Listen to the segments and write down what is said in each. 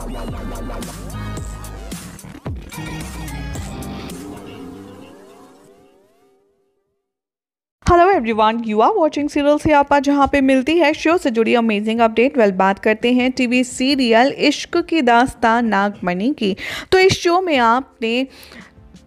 hello everyone you are watching serial से आप जहाँ पे मिलती है शो से जुड़ी अमेजिंग अपडेट वेल बात करते हैं टीवी सीरियल इश्क की दास्तान नागमणि की तो इस शो में आपने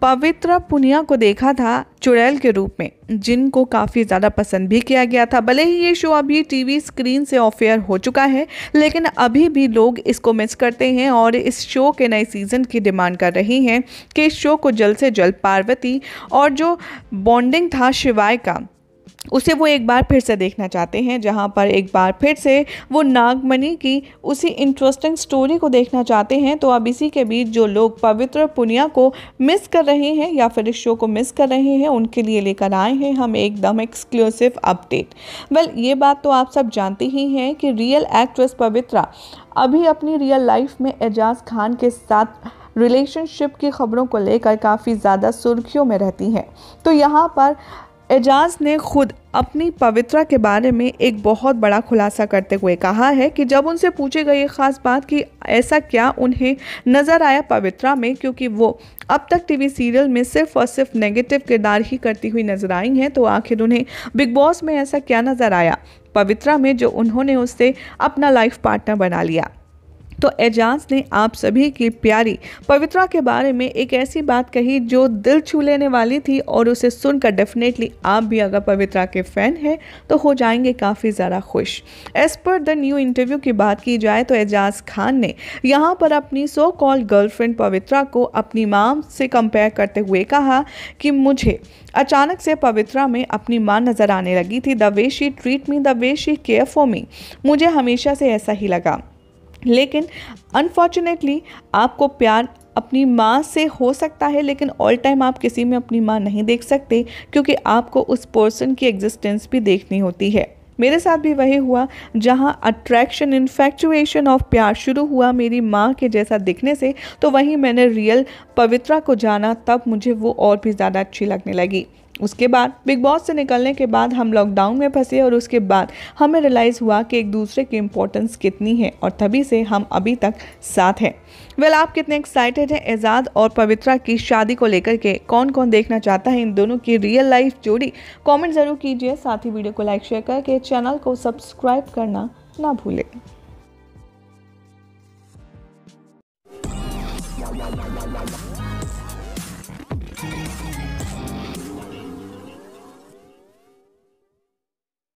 पवित्रा पुनिया को देखा था चुड़ैल के रूप में जिनको काफ़ी ज़्यादा पसंद भी किया गया था भले ही ये शो अभी टीवी स्क्रीन से ऑफ एयर हो चुका है लेकिन अभी भी लोग इसको मिस करते हैं और इस शो के नए सीज़न की डिमांड कर रही हैं कि इस शो को जल्द से जल्द पार्वती और जो बॉन्डिंग था शिवाय का उसे वो एक बार फिर से देखना चाहते हैं जहाँ पर एक बार फिर से वो नागमणि की उसी इंटरेस्टिंग स्टोरी को देखना चाहते हैं तो अब इसी के बीच जो लोग पवित्र पुनिया को मिस कर रहे हैं या फिर इस शो को मिस कर रहे हैं उनके लिए लेकर आए हैं हम एकदम एक्सक्लूसिव अपडेट वेल ये बात तो आप सब जानते ही हैं कि रियल एक्ट्रेस पवित्रा अभी अपनी रियल लाइफ में एजाज खान के साथ रिलेशनशिप की खबरों को लेकर काफ़ी ज़्यादा सुर्खियों में रहती हैं तो यहाँ पर एजाज ने खुद अपनी पवित्रा के बारे में एक बहुत बड़ा खुलासा करते हुए कहा है कि जब उनसे पूछे गए ख़ास बात कि ऐसा क्या उन्हें नज़र आया पवित्रा में क्योंकि वो अब तक टीवी सीरियल में सिर्फ और सिर्फ नेगेटिव किरदार ही करती हुई नज़र आई हैं तो आखिर उन्हें बिग बॉस में ऐसा क्या नज़र आया पवित्रा में जो उन्होंने उससे अपना लाइफ पार्टनर बना लिया तो एजाज ने आप सभी की प्यारी पवित्रा के बारे में एक ऐसी बात कही जो दिल छू लेने वाली थी और उसे सुनकर डेफिनेटली आप भी अगर पवित्रा के फ़ैन हैं तो हो जाएंगे काफ़ी ज़्यादा खुश as per the new interview की बात की जाए तो एजाज खान ने यहाँ पर अपनी सो कॉल गर्लफ्रेंड पवित्रा को अपनी माँ से कंपेयर करते हुए कहा कि मुझे अचानक से पवित्रा में अपनी माँ नज़र आने लगी थी the way she treat me the way she care for me मुझे हमेशा से ऐसा ही लगा लेकिन अनफॉर्चुनेटली आपको प्यार अपनी माँ से हो सकता है लेकिन ऑल टाइम आप किसी में अपनी माँ नहीं देख सकते क्योंकि आपको उस पर्सन की एग्जिस्टेंस भी देखनी होती है मेरे साथ भी वही हुआ जहाँ अट्रैक्शन इन्फेक्चुएशन ऑफ प्यार शुरू हुआ मेरी माँ के जैसा दिखने से तो वहीं मैंने रियल पवित्रा को जाना तब मुझे वो और भी ज़्यादा अच्छी लगने लगी उसके बाद बिग बॉस से निकलने के बाद हम लॉकडाउन में फंसे और उसके बाद हमें रियलाइज़ हुआ कि एक दूसरे की इम्पोर्टेंस कितनी है और तभी से हम अभी तक साथ हैं वेल well, आप कितने एक्साइटेड हैं एजाद और पवित्रा की शादी को लेकर के कौन कौन देखना चाहता है इन दोनों की रियल लाइफ जोड़ी कमेंट ज़रूर कीजिए साथ ही वीडियो को लाइक शेयर करके चैनल को सब्सक्राइब करना ना भूलें